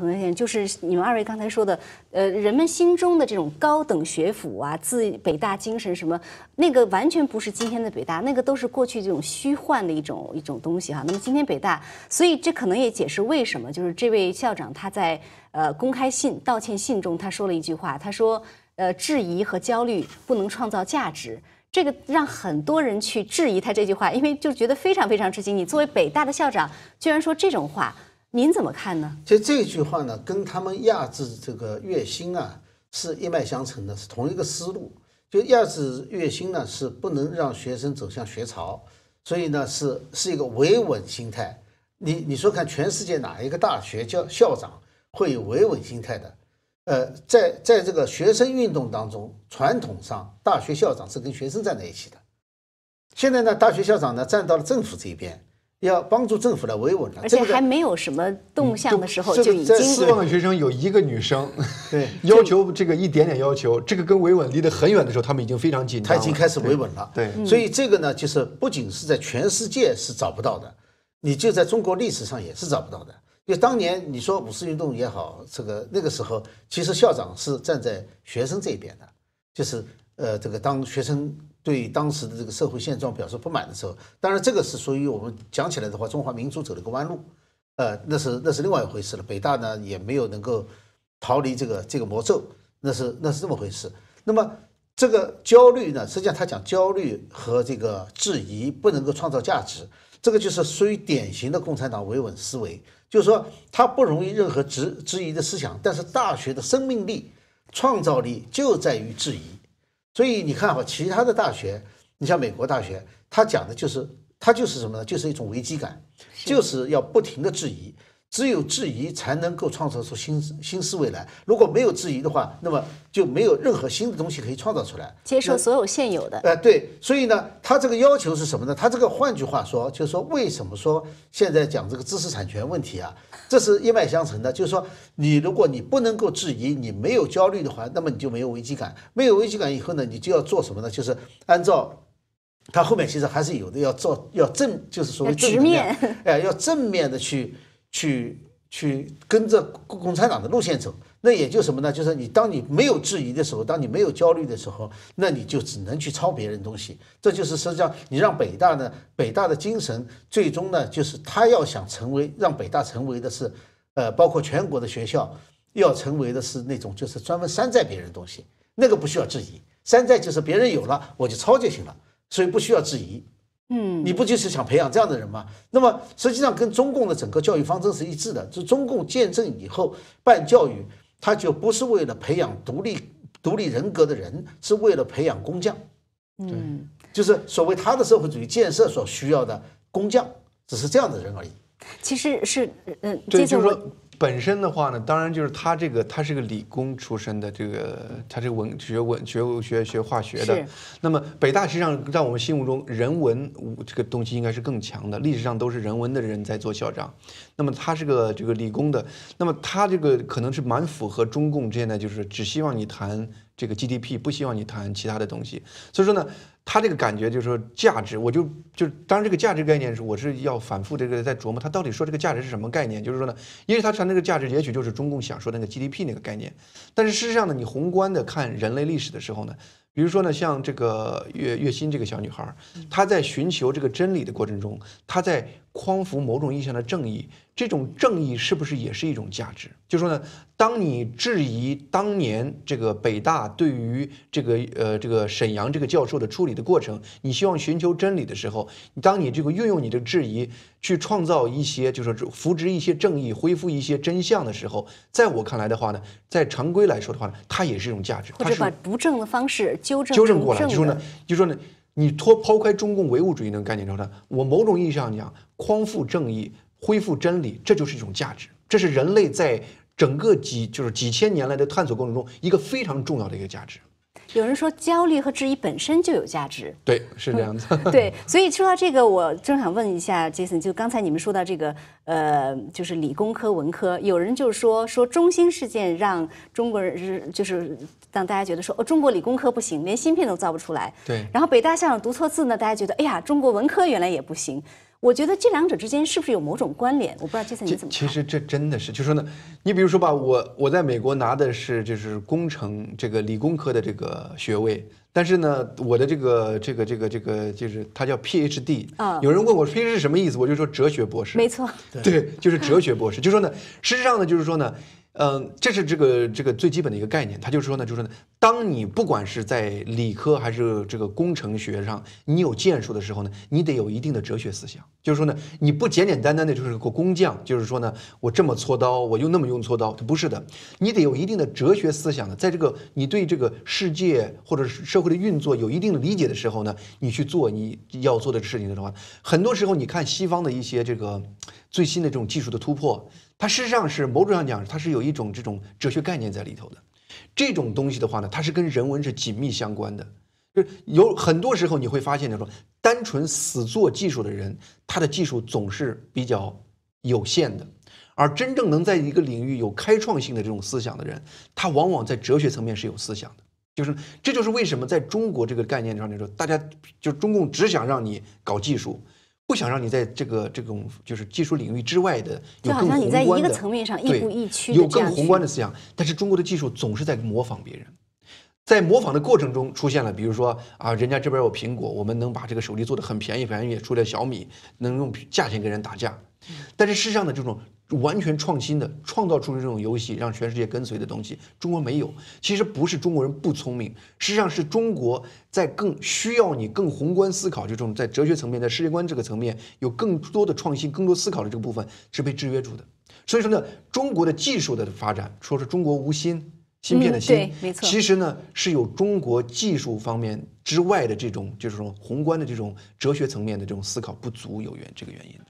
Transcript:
同学就是你们二位刚才说的，呃，人们心中的这种高等学府啊，自北大精神什么，那个完全不是今天的北大，那个都是过去这种虚幻的一种一种东西哈。那么今天北大，所以这可能也解释为什么就是这位校长他在呃公开信道歉信中他说了一句话，他说呃质疑和焦虑不能创造价值，这个让很多人去质疑他这句话，因为就觉得非常非常吃惊，你作为北大的校长居然说这种话。您怎么看呢？其实这句话呢，跟他们压制这个月薪啊是一脉相承的，是同一个思路。就压制月薪呢，是不能让学生走向学潮，所以呢是是一个维稳心态。你你说看，全世界哪一个大学教校长会有维稳心态的？呃，在在这个学生运动当中，传统上大学校长是跟学生站在一起的，现在呢，大学校长呢站到了政府这一边。要帮助政府来维稳，了，而且还没有什么动向的时候，就已经四万的学生有一个女生，对 要求这个一点点要求，这个跟维稳离得很远的时候，他们已经非常紧张。他已经开始维稳了，对，所以这个呢，就是不仅是在全世界是找不到的，你就在中国历史上也是找不到的。就当年你说五四运动也好，这个那个时候其实校长是站在学生这边的，就是呃，这个当学生。对当时的这个社会现状表示不满的时候，当然这个是属于我们讲起来的话，中华民族走了一个弯路，呃，那是那是另外一回事了。北大呢也没有能够逃离这个这个魔咒，那是那是这么回事。那么这个焦虑呢，实际上他讲焦虑和这个质疑不能够创造价值，这个就是属于典型的共产党维稳思维，就是说他不容易任何质质疑的思想，但是大学的生命力创造力就在于质疑。所以你看哈，其他的大学，你像美国大学，他讲的就是他就是什么呢？就是一种危机感，就是要不停的质疑。只有质疑才能够创造出新新思维来。如果没有质疑的话，那么就没有任何新的东西可以创造出来。接受所有现有的。哎，对。所以呢，他这个要求是什么呢？他这个换句话说，就是说，为什么说现在讲这个知识产权问题啊？这是一脉相承的。就是说，你如果你不能够质疑，你没有焦虑的话，那么你就没有危机感。没有危机感以后呢，你就要做什么呢？就是按照他后面其实还是有的要做，要正，就是所谓直面。哎，要正面的去。去去跟着共产党的路线走，那也就什么呢？就是你当你没有质疑的时候，当你没有焦虑的时候，那你就只能去抄别人东西。这就是实际上你让北大呢，北大的精神最终呢，就是他要想成为让北大成为的是，呃，包括全国的学校要成为的是那种就是专门山寨别人东西，那个不需要质疑，山寨就是别人有了我就抄就行了，所以不需要质疑。嗯，你不就是想培养这样的人吗？那么实际上跟中共的整个教育方针是一致的。就中共建政以后办教育，他就不是为了培养独立独立人格的人，是为了培养工匠。嗯，就是所谓他的社会主义建设所需要的工匠，只是这样的人而已。其实是，嗯，对，就是说。本身的话呢，当然就是他这个，他是个理工出身的，这个他这个文学文学学学化学的。那么北大实际上在我们心目中人文这个东西应该是更强的，历史上都是人文的人在做校长。那么他是个这个理工的，那么他这个可能是蛮符合中共现在就是只希望你谈。这个 GDP 不希望你谈其他的东西，所以说呢，他这个感觉就是说价值，我就就当然这个价值概念是我是要反复这个在琢磨，他到底说这个价值是什么概念？就是说呢，因为他谈这个价值，也许就是中共想说的那个 GDP 那个概念，但是事实上呢，你宏观的看人类历史的时候呢，比如说呢，像这个月月心这个小女孩，她在寻求这个真理的过程中，她在。匡扶某种意向的正义，这种正义是不是也是一种价值？就说呢，当你质疑当年这个北大对于这个呃这个沈阳这个教授的处理的过程，你希望寻求真理的时候，当你这个运用你的质疑去创造一些，就说扶植一些正义，恢复一些真相的时候，在我看来的话呢，在常规来说的话呢，它也是一种价值，或者把不正的方式纠正过来。就说呢，就说呢。你脱抛开中共唯物主义那个概念之后呢，我某种意义上讲，匡扶正义、恢复真理，这就是一种价值。这是人类在整个几就是几千年来的探索过程中一个非常重要的一个价值。有人说焦虑和质疑本身就有价值，对，是这样子。对，所以说到这个，我正想问一下杰森，就刚才你们说到这个，呃，就是理工科、文科，有人就说说中兴事件让中国人是就是让大家觉得说，哦，中国理工科不行，连芯片都造不出来。对，然后北大校长读错字呢，大家觉得哎呀，中国文科原来也不行。我觉得这两者之间是不是有某种关联？我不知道杰森你怎么看。其实这真的是，就说呢，你比如说吧，我我在美国拿的是就是工程这个理工科的这个学位，但是呢，我的这个这个这个这个就是它叫 PhD。啊，有人问我 Ph d 是什么意思，我就说哲学博士。没错。对，就是 哲学博士。就说呢，实上呢，就是说呢。嗯，这是这个这个最基本的一个概念。他就是说呢，就是说呢，当你不管是在理科还是这个工程学上，你有建树的时候呢，你得有一定的哲学思想。就是说呢，你不简简单单的就是个工匠，就是说呢，我这么锉刀，我又那么用锉刀，它不是的。你得有一定的哲学思想的，在这个你对这个世界或者是社会的运作有一定的理解的时候呢，你去做你要做的事情的时候，很多时候你看西方的一些这个。最新的这种技术的突破，它事实上是某种上讲，它是有一种这种哲学概念在里头的。这种东西的话呢，它是跟人文是紧密相关的。就是有很多时候你会发现，那种单纯死做技术的人，他的技术总是比较有限的。而真正能在一个领域有开创性的这种思想的人，他往往在哲学层面是有思想的。就是这就是为什么在中国这个概念上来说，大家就中共只想让你搞技术。不想让你在这个这种就是技术领域之外的，就好像你在一个层面上亦步亦趋有更宏观的思想，但是中国的技术总是在模仿别人，在模仿的过程中出现了，比如说啊，人家这边有苹果，我们能把这个手机做的很便宜便宜，出来小米能用价钱跟人打架，但是事实上的这种。完全创新的，创造出了这种游戏，让全世界跟随的东西，中国没有。其实不是中国人不聪明，实际上是中国在更需要你更宏观思考，这种在哲学层面、在世界观这个层面有更多的创新、更多思考的这个部分是被制约住的。所以说呢，中国的技术的发展说是中国无芯，芯片的芯，没错。其实呢，是有中国技术方面之外的这种，就是说宏观的这种哲学层面的这种思考不足有原这个原因的。